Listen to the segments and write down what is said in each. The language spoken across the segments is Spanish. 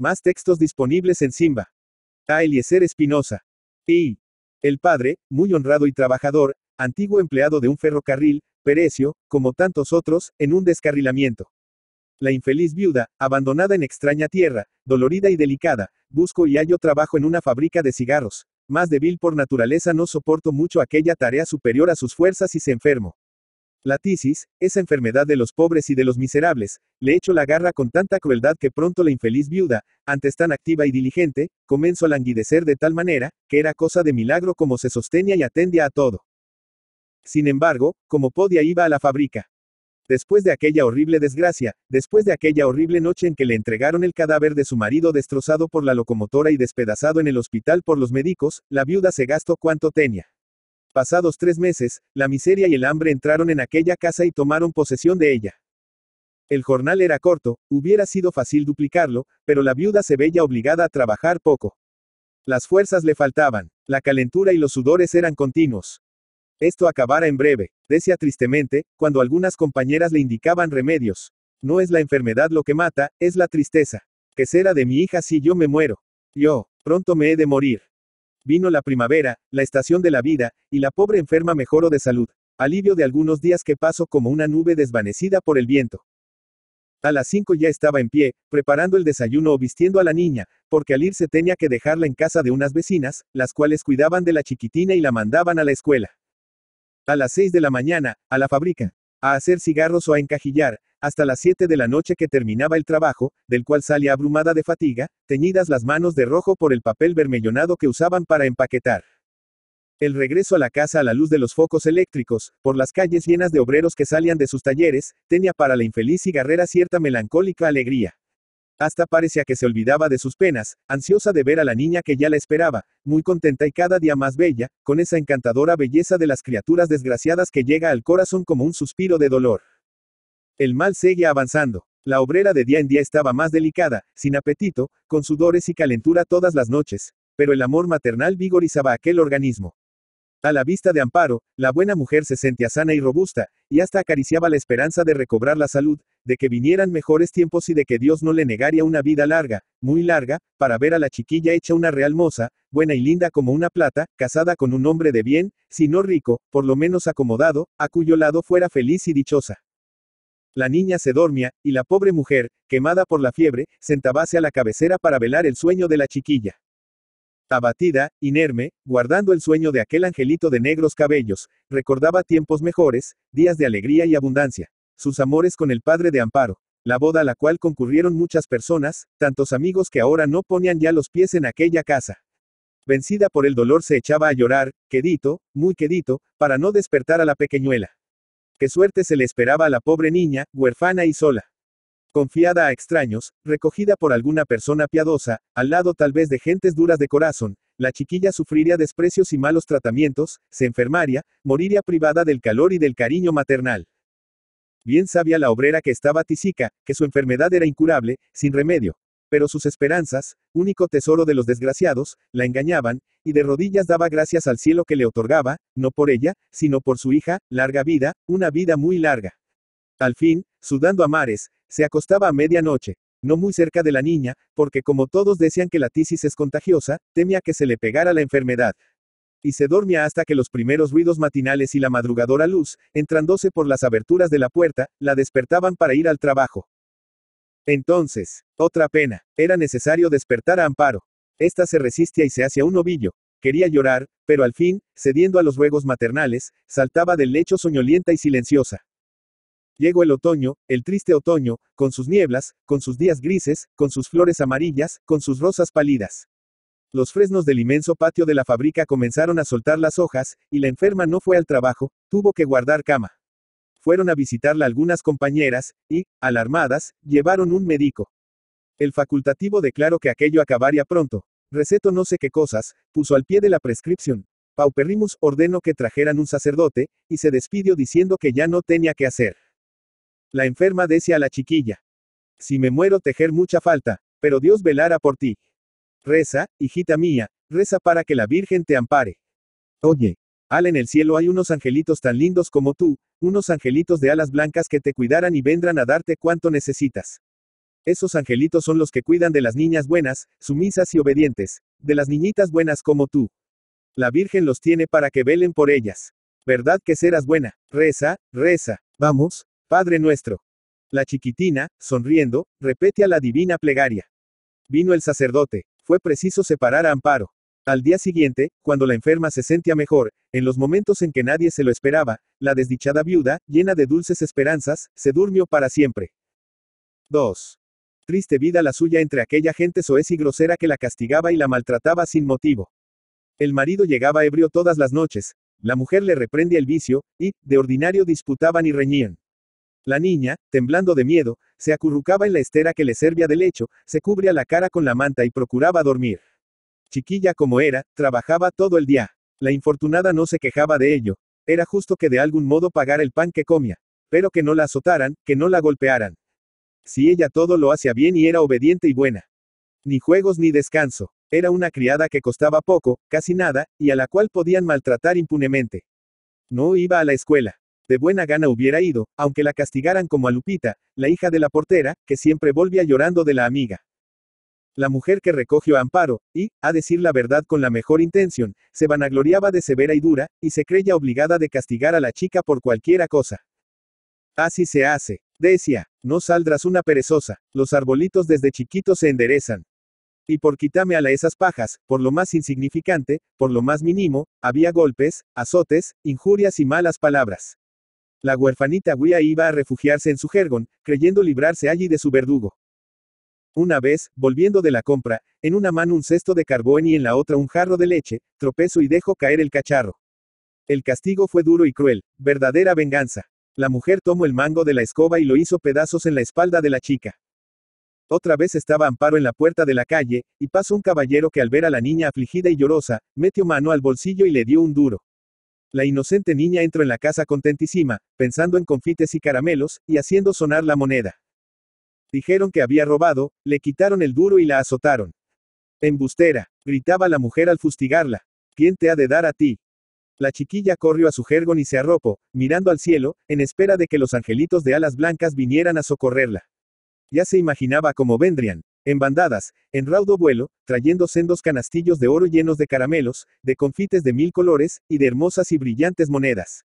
Más textos disponibles en Simba. A Eliezer Espinosa. Y. El padre, muy honrado y trabajador, antiguo empleado de un ferrocarril, pereció, como tantos otros, en un descarrilamiento. La infeliz viuda, abandonada en extraña tierra, dolorida y delicada, busco y hallo trabajo en una fábrica de cigarros. Más débil por naturaleza no soporto mucho aquella tarea superior a sus fuerzas y se enfermo. La tisis, esa enfermedad de los pobres y de los miserables, le echó la garra con tanta crueldad que pronto la infeliz viuda, antes tan activa y diligente, comenzó a languidecer de tal manera, que era cosa de milagro como se sostenía y atendía a todo. Sin embargo, como podía iba a la fábrica. Después de aquella horrible desgracia, después de aquella horrible noche en que le entregaron el cadáver de su marido destrozado por la locomotora y despedazado en el hospital por los médicos, la viuda se gastó cuanto tenía. Pasados tres meses, la miseria y el hambre entraron en aquella casa y tomaron posesión de ella. El jornal era corto, hubiera sido fácil duplicarlo, pero la viuda se veía obligada a trabajar poco. Las fuerzas le faltaban, la calentura y los sudores eran continuos. Esto acabará en breve, decía tristemente, cuando algunas compañeras le indicaban remedios. No es la enfermedad lo que mata, es la tristeza. ¿Qué será de mi hija si yo me muero? Yo, pronto me he de morir. Vino la primavera, la estación de la vida, y la pobre enferma mejoró de salud, alivio de algunos días que pasó como una nube desvanecida por el viento. A las cinco ya estaba en pie, preparando el desayuno o vistiendo a la niña, porque al irse tenía que dejarla en casa de unas vecinas, las cuales cuidaban de la chiquitina y la mandaban a la escuela. A las seis de la mañana, a la fábrica a hacer cigarros o a encajillar, hasta las 7 de la noche que terminaba el trabajo, del cual salía abrumada de fatiga, teñidas las manos de rojo por el papel vermellonado que usaban para empaquetar. El regreso a la casa a la luz de los focos eléctricos, por las calles llenas de obreros que salían de sus talleres, tenía para la infeliz cigarrera cierta melancólica alegría. Hasta parecía que se olvidaba de sus penas, ansiosa de ver a la niña que ya la esperaba, muy contenta y cada día más bella, con esa encantadora belleza de las criaturas desgraciadas que llega al corazón como un suspiro de dolor. El mal seguía avanzando. La obrera de día en día estaba más delicada, sin apetito, con sudores y calentura todas las noches, pero el amor maternal vigorizaba aquel organismo. A la vista de Amparo, la buena mujer se sentía sana y robusta, y hasta acariciaba la esperanza de recobrar la salud, de que vinieran mejores tiempos y de que Dios no le negaría una vida larga, muy larga, para ver a la chiquilla hecha una real moza, buena y linda como una plata, casada con un hombre de bien, si no rico, por lo menos acomodado, a cuyo lado fuera feliz y dichosa. La niña se dormía, y la pobre mujer, quemada por la fiebre, sentabase a la cabecera para velar el sueño de la chiquilla. Abatida, inerme, guardando el sueño de aquel angelito de negros cabellos, recordaba tiempos mejores, días de alegría y abundancia sus amores con el padre de Amparo, la boda a la cual concurrieron muchas personas, tantos amigos que ahora no ponían ya los pies en aquella casa. Vencida por el dolor se echaba a llorar, quedito, muy quedito, para no despertar a la pequeñuela. Qué suerte se le esperaba a la pobre niña, huérfana y sola. Confiada a extraños, recogida por alguna persona piadosa, al lado tal vez de gentes duras de corazón, la chiquilla sufriría desprecios y malos tratamientos, se enfermaría, moriría privada del calor y del cariño maternal. Bien sabía la obrera que estaba tisica, que su enfermedad era incurable, sin remedio. Pero sus esperanzas, único tesoro de los desgraciados, la engañaban, y de rodillas daba gracias al cielo que le otorgaba, no por ella, sino por su hija, larga vida, una vida muy larga. Al fin, sudando a mares, se acostaba a medianoche, no muy cerca de la niña, porque como todos decían que la tisis es contagiosa, temía que se le pegara la enfermedad, y se dormía hasta que los primeros ruidos matinales y la madrugadora luz, entrándose por las aberturas de la puerta, la despertaban para ir al trabajo. Entonces, otra pena, era necesario despertar a Amparo. Esta se resistía y se hacía un ovillo. Quería llorar, pero al fin, cediendo a los ruegos maternales, saltaba del lecho soñolienta y silenciosa. Llegó el otoño, el triste otoño, con sus nieblas, con sus días grises, con sus flores amarillas, con sus rosas pálidas. Los fresnos del inmenso patio de la fábrica comenzaron a soltar las hojas, y la enferma no fue al trabajo, tuvo que guardar cama. Fueron a visitarla algunas compañeras, y, alarmadas, llevaron un médico. El facultativo declaró que aquello acabaría pronto. Receto no sé qué cosas, puso al pie de la prescripción. Pauperrimus ordenó que trajeran un sacerdote, y se despidió diciendo que ya no tenía que hacer. La enferma decía a la chiquilla. Si me muero tejer mucha falta, pero Dios velará por ti. Reza, hijita mía, reza para que la Virgen te ampare. Oye, Al en el cielo hay unos angelitos tan lindos como tú, unos angelitos de alas blancas que te cuidarán y vendrán a darte cuanto necesitas. Esos angelitos son los que cuidan de las niñas buenas, sumisas y obedientes, de las niñitas buenas como tú. La Virgen los tiene para que velen por ellas. ¿Verdad que serás buena? Reza, reza. Vamos, Padre nuestro. La chiquitina, sonriendo, repete a la divina plegaria. Vino el sacerdote. Fue preciso separar a Amparo. Al día siguiente, cuando la enferma se sentía mejor, en los momentos en que nadie se lo esperaba, la desdichada viuda, llena de dulces esperanzas, se durmió para siempre. 2. Triste vida la suya entre aquella gente soez y grosera que la castigaba y la maltrataba sin motivo. El marido llegaba ebrio todas las noches, la mujer le reprendía el vicio, y, de ordinario, disputaban y reñían. La niña, temblando de miedo, se acurrucaba en la estera que le servía de lecho, se cubría la cara con la manta y procuraba dormir. Chiquilla como era, trabajaba todo el día. La infortunada no se quejaba de ello. Era justo que de algún modo pagara el pan que comía, pero que no la azotaran, que no la golpearan. Si ella todo lo hacía bien y era obediente y buena. Ni juegos ni descanso. Era una criada que costaba poco, casi nada, y a la cual podían maltratar impunemente. No iba a la escuela de buena gana hubiera ido, aunque la castigaran como a Lupita, la hija de la portera, que siempre volvía llorando de la amiga. La mujer que recogió Amparo, y, a decir la verdad con la mejor intención, se vanagloriaba de severa y dura, y se creía obligada de castigar a la chica por cualquiera cosa. Así se hace, decía, no saldrás una perezosa, los arbolitos desde chiquitos se enderezan. Y por quitarme a la esas pajas, por lo más insignificante, por lo más mínimo, había golpes, azotes, injurias y malas palabras. La huerfanita Guía iba a refugiarse en su jergón, creyendo librarse allí de su verdugo. Una vez, volviendo de la compra, en una mano un cesto de carbón y en la otra un jarro de leche, tropezó y dejó caer el cacharro. El castigo fue duro y cruel, verdadera venganza. La mujer tomó el mango de la escoba y lo hizo pedazos en la espalda de la chica. Otra vez estaba Amparo en la puerta de la calle, y pasó un caballero que al ver a la niña afligida y llorosa, metió mano al bolsillo y le dio un duro. La inocente niña entró en la casa contentísima, pensando en confites y caramelos, y haciendo sonar la moneda. Dijeron que había robado, le quitaron el duro y la azotaron. Embustera, gritaba la mujer al fustigarla. ¿Quién te ha de dar a ti? La chiquilla corrió a su jergón y se arropó, mirando al cielo, en espera de que los angelitos de alas blancas vinieran a socorrerla. Ya se imaginaba cómo vendrían. En bandadas, en raudo vuelo, trayendo sendos canastillos de oro llenos de caramelos, de confites de mil colores, y de hermosas y brillantes monedas.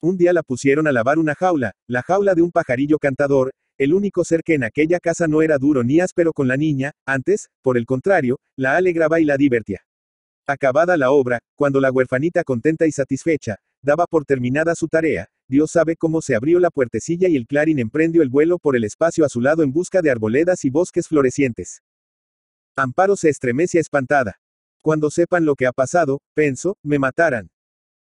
Un día la pusieron a lavar una jaula, la jaula de un pajarillo cantador, el único ser que en aquella casa no era duro ni áspero con la niña, antes, por el contrario, la alegraba y la divertía. Acabada la obra, cuando la huerfanita contenta y satisfecha, Daba por terminada su tarea, Dios sabe cómo se abrió la puertecilla y el clarín emprendió el vuelo por el espacio azulado en busca de arboledas y bosques florecientes. Amparo se estremece espantada. Cuando sepan lo que ha pasado, pensó, me matarán.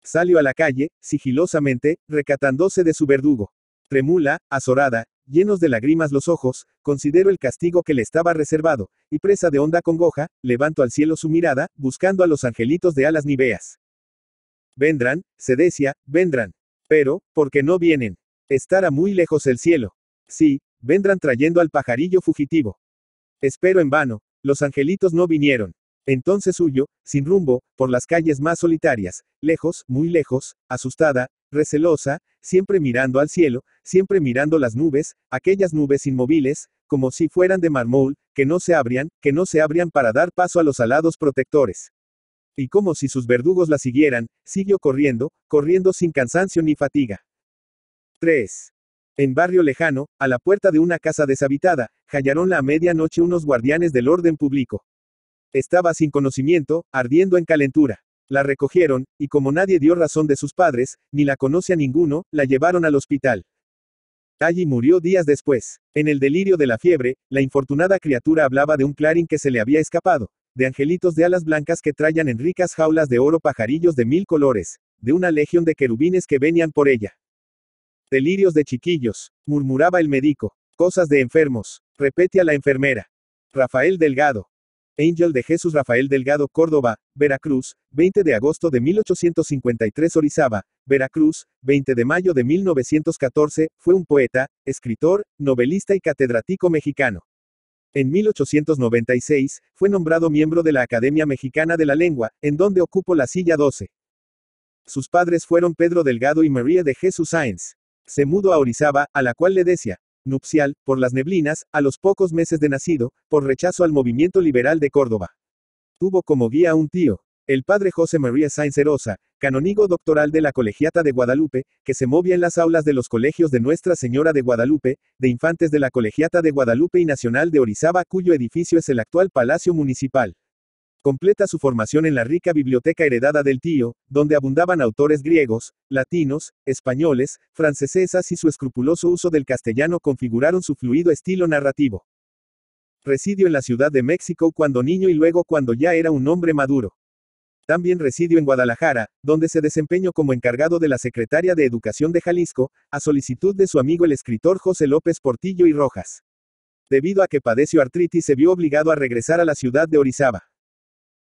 Salió a la calle, sigilosamente, recatándose de su verdugo. Tremula, azorada, llenos de lágrimas los ojos, considero el castigo que le estaba reservado, y presa de honda congoja, levanto al cielo su mirada, buscando a los angelitos de alas niveas. Vendrán, se decía, vendrán. Pero, porque no vienen? Estará muy lejos el cielo. Sí, vendrán trayendo al pajarillo fugitivo. Espero en vano, los angelitos no vinieron. Entonces huyo, sin rumbo, por las calles más solitarias, lejos, muy lejos, asustada, recelosa, siempre mirando al cielo, siempre mirando las nubes, aquellas nubes inmóviles, como si fueran de mármol, que no se abrían, que no se abrían para dar paso a los alados protectores. Y como si sus verdugos la siguieran, siguió corriendo, corriendo sin cansancio ni fatiga. 3. En barrio lejano, a la puerta de una casa deshabitada, hallaron a medianoche unos guardianes del orden público. Estaba sin conocimiento, ardiendo en calentura. La recogieron, y como nadie dio razón de sus padres, ni la conoce a ninguno, la llevaron al hospital. Allí murió días después. En el delirio de la fiebre, la infortunada criatura hablaba de un clarín que se le había escapado, de angelitos de alas blancas que traían en ricas jaulas de oro pajarillos de mil colores, de una legión de querubines que venían por ella. Delirios de chiquillos, murmuraba el médico, cosas de enfermos, repete a la enfermera. Rafael Delgado. Angel de Jesús Rafael Delgado Córdoba, Veracruz, 20 de agosto de 1853 Orizaba, Veracruz, 20 de mayo de 1914, fue un poeta, escritor, novelista y catedrático mexicano. En 1896, fue nombrado miembro de la Academia Mexicana de la Lengua, en donde ocupó la silla 12. Sus padres fueron Pedro Delgado y María de Jesús Sáenz. Se mudó a Orizaba, a la cual le decía, nupcial, por las neblinas, a los pocos meses de nacido, por rechazo al movimiento liberal de Córdoba. Tuvo como guía a un tío, el padre José María Sainz Herosa, canónigo doctoral de la Colegiata de Guadalupe, que se movía en las aulas de los colegios de Nuestra Señora de Guadalupe, de infantes de la Colegiata de Guadalupe y Nacional de Orizaba, cuyo edificio es el actual Palacio Municipal. Completa su formación en la rica biblioteca heredada del tío, donde abundaban autores griegos, latinos, españoles, francesesas y su escrupuloso uso del castellano configuraron su fluido estilo narrativo. Residió en la Ciudad de México cuando niño y luego cuando ya era un hombre maduro. También residió en Guadalajara, donde se desempeñó como encargado de la Secretaria de Educación de Jalisco, a solicitud de su amigo el escritor José López Portillo y Rojas. Debido a que padeció artritis se vio obligado a regresar a la ciudad de Orizaba.